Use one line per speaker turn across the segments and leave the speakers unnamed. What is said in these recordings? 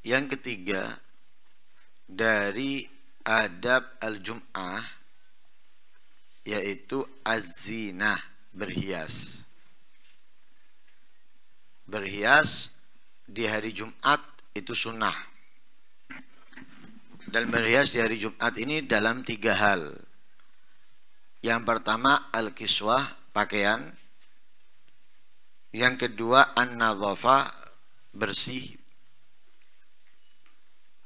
Yang ketiga dari adab al-jum'ah yaitu az berhias. Berhias di hari Jumat itu sunnah. Dan berhias di hari Jumat ini dalam tiga hal. Yang pertama al-kiswah pakaian. Yang kedua an-nadhafa bersih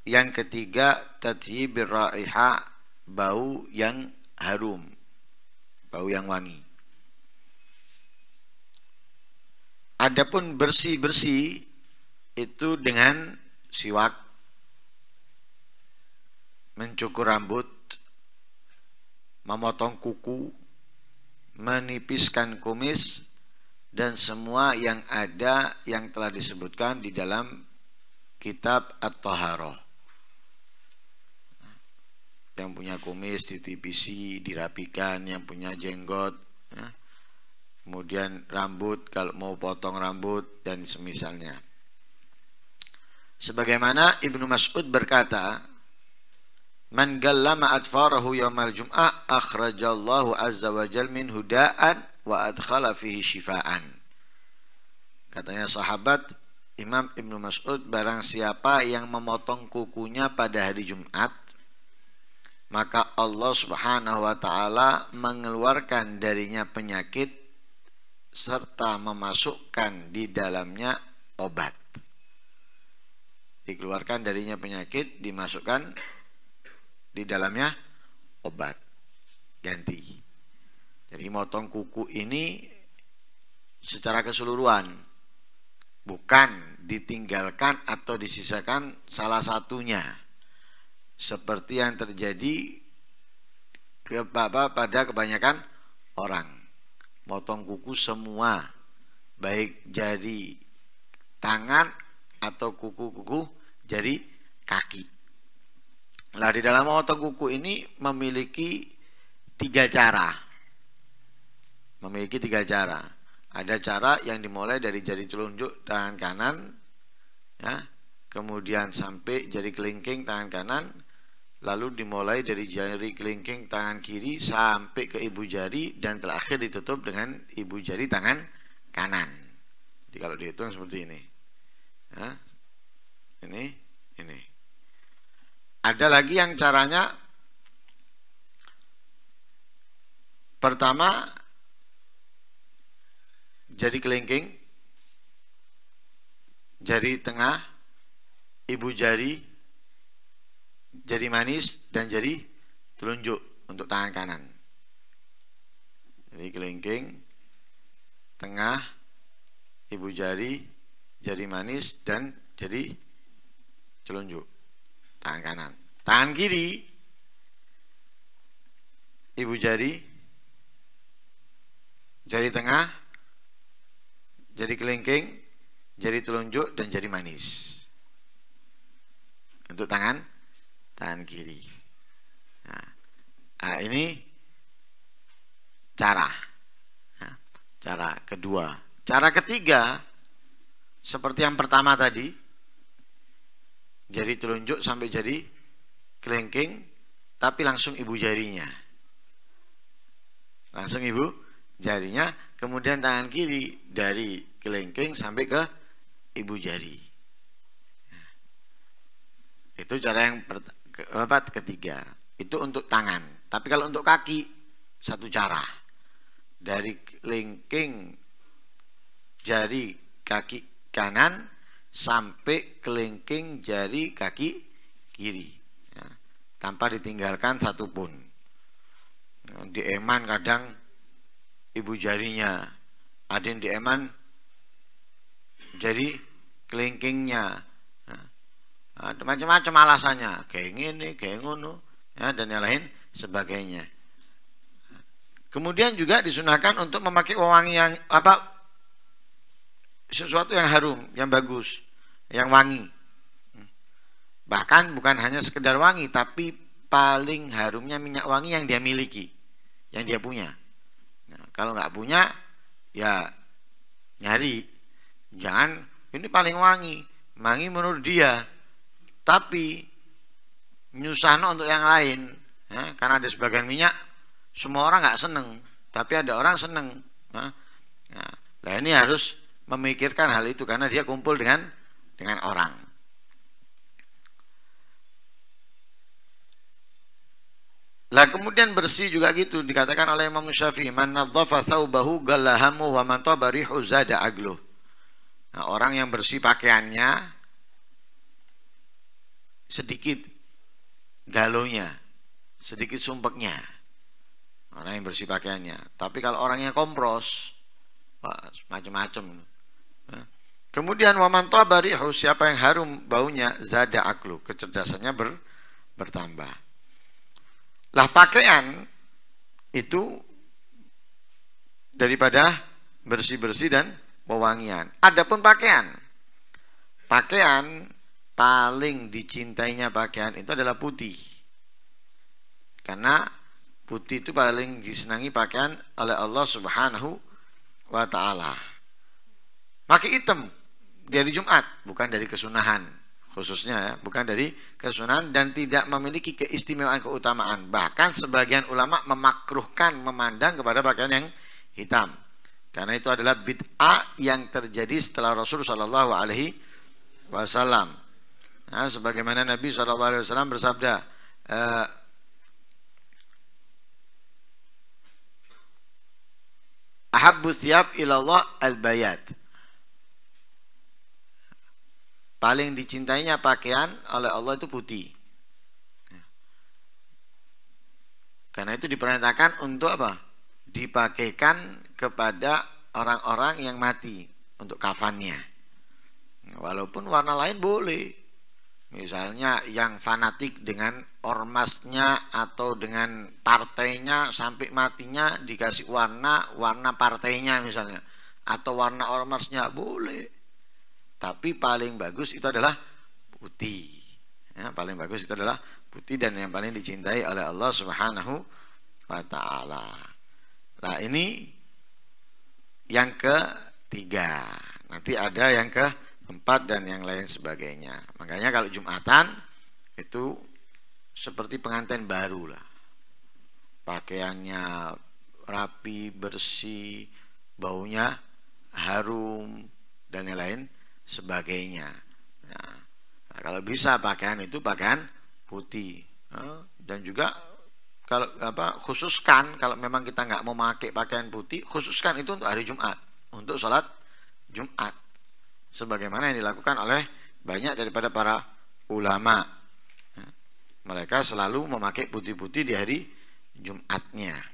yang ketiga tatyibir raiha bau yang harum. Bau yang wangi. Adapun bersih-bersih itu dengan siwak mencukur rambut, memotong kuku, menipiskan kumis dan semua yang ada yang telah disebutkan di dalam kitab At-Taharah yang punya kumis ditipisi, dirapikan, yang punya jenggot, ya. kemudian rambut kalau mau potong rambut dan semisalnya. Sebagaimana Ibnu Mas'ud berkata, "Man gallama atfarahu yawmal jum'ah akhrajallahu azza wa jal min huda'an wa adkhala fihi syifaan." Katanya sahabat Imam Ibnu Mas'ud barang siapa yang memotong kukunya pada hari Jumat maka Allah Subhanahu wa taala mengeluarkan darinya penyakit serta memasukkan di dalamnya obat. Dikeluarkan darinya penyakit, dimasukkan di dalamnya obat. Ganti. Jadi motong kuku ini secara keseluruhan bukan ditinggalkan atau disisakan salah satunya seperti yang terjadi ke, apa, pada kebanyakan orang. Potong kuku semua, baik jari tangan atau kuku-kuku jari kaki. Nah, di dalam potong kuku ini memiliki tiga cara. Memiliki tiga cara. Ada cara yang dimulai dari jari telunjuk tangan kanan, ya, kemudian sampai jari kelingking tangan kanan, lalu dimulai dari jari kelingking tangan kiri sampai ke ibu jari dan terakhir ditutup dengan ibu jari tangan kanan. Jadi kalau dihitung seperti ini. ya. ini, ini. Ada lagi yang caranya pertama jari kelingking, jari tengah, ibu jari jari manis dan jari telunjuk untuk tangan kanan. Jadi kelingking, tengah, ibu jari, jari manis dan jari telunjuk tangan kanan. Tangan kiri, ibu jari, jari tengah, jari kelingking, jari telunjuk dan jari manis. Untuk tangan tangan kiri. Nah, ah, ini cara. Nah, cara kedua. Cara ketiga, seperti yang pertama tadi, jadi telunjuk sampai jadi kelengking, tapi langsung ibu jarinya. Langsung ibu jarinya, kemudian tangan kiri dari kelengking sampai ke ibu jari. Nah, itu cara yang ke, ketiga itu untuk tangan tapi kalau untuk kaki satu cara dari kelingking jari kaki kanan sampai kelingking jari kaki kiri ya, tanpa ditinggalkan satupun ya, di eman kadang ibu jarinya ada yang di eman jadi kelingkingnya ada macam-macam alasannya kayak ini kayak ngono ya dan yang lain sebagainya kemudian juga disunahkan untuk memakai wangi yang apa sesuatu yang harum yang bagus yang wangi bahkan bukan hanya sekedar wangi tapi paling harumnya minyak wangi yang dia miliki yang dia punya nah, kalau nggak punya ya nyari jangan ini paling wangi wangi menurut dia tapi nyusahno untuk yang lain ya, karena ada sebagian minyak semua orang nggak seneng tapi ada orang seneng nah, nah ini harus memikirkan hal itu karena dia kumpul dengan dengan orang Lah kemudian bersih juga gitu dikatakan oleh Imam Syafi'i, "Man nadzafa thawbahu galahamu wa man tabarihu zada agluh." Nah, orang yang bersih pakaiannya sedikit galonya, sedikit sumpeknya. Orang yang bersih pakaiannya. Tapi kalau orangnya kompros, macam-macam. Nah, kemudian waman tabari siapa yang harum baunya zada aklu kecerdasannya ber, bertambah. Lah pakaian itu daripada bersih-bersih dan wewangian. Adapun pakaian. Pakaian paling dicintainya pakaian itu adalah putih karena putih itu paling disenangi pakaian oleh Allah Subhanahu wa taala pakai hitam dari Jumat bukan dari kesunahan khususnya ya, bukan dari kesunahan dan tidak memiliki keistimewaan keutamaan bahkan sebagian ulama memakruhkan memandang kepada pakaian yang hitam karena itu adalah bid'ah yang terjadi setelah Rasul Shallallahu Alaihi Wasallam Nah, sebagaimana Nabi SAW bersabda, eh, "Ahabu siap thiyab ilallah al-bayat. Paling dicintainya pakaian oleh Allah itu putih. Karena itu diperintahkan untuk apa? Dipakaikan kepada orang-orang yang mati untuk kafannya. Walaupun warna lain boleh. Misalnya yang fanatik dengan ormasnya atau dengan partainya sampai matinya dikasih warna warna partainya misalnya atau warna ormasnya boleh. Tapi paling bagus itu adalah putih. Ya, paling bagus itu adalah putih dan yang paling dicintai oleh Allah Subhanahu wa taala. Nah, ini yang ketiga. Nanti ada yang ke empat dan yang lain sebagainya. Makanya kalau Jumatan itu seperti pengantin baru lah. Pakaiannya rapi, bersih, baunya harum dan yang lain sebagainya. Nah, nah kalau bisa pakaian itu pakaian putih nah, dan juga kalau apa khususkan kalau memang kita nggak mau pakai pakaian putih khususkan itu untuk hari Jumat untuk sholat Jumat sebagaimana yang dilakukan oleh banyak daripada para ulama. Ya. Mereka selalu memakai putih-putih di hari Jumatnya.